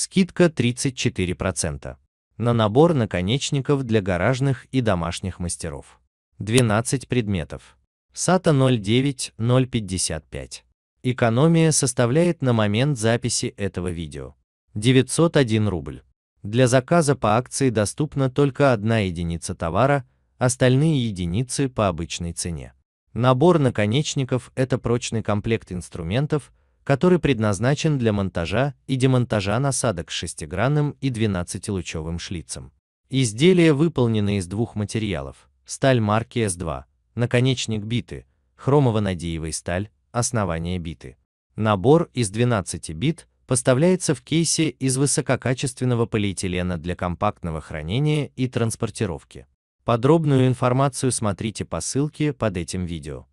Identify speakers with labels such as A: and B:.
A: скидка 34%. На набор наконечников для гаражных и домашних мастеров. 12 предметов. SATA 09055. Экономия составляет на момент записи этого видео 901 рубль. Для заказа по акции доступна только одна единица товара, остальные единицы по обычной цене. Набор наконечников – это прочный комплект инструментов, который предназначен для монтажа и демонтажа насадок с шестигранным и 12-лучевым шлицем. Изделия выполнены из двух материалов – сталь марки S2, наконечник биты, хромово-надиевой сталь, основание биты. Набор из 12 бит поставляется в кейсе из высококачественного полиэтилена для компактного хранения и транспортировки. Подробную информацию смотрите по ссылке под этим видео.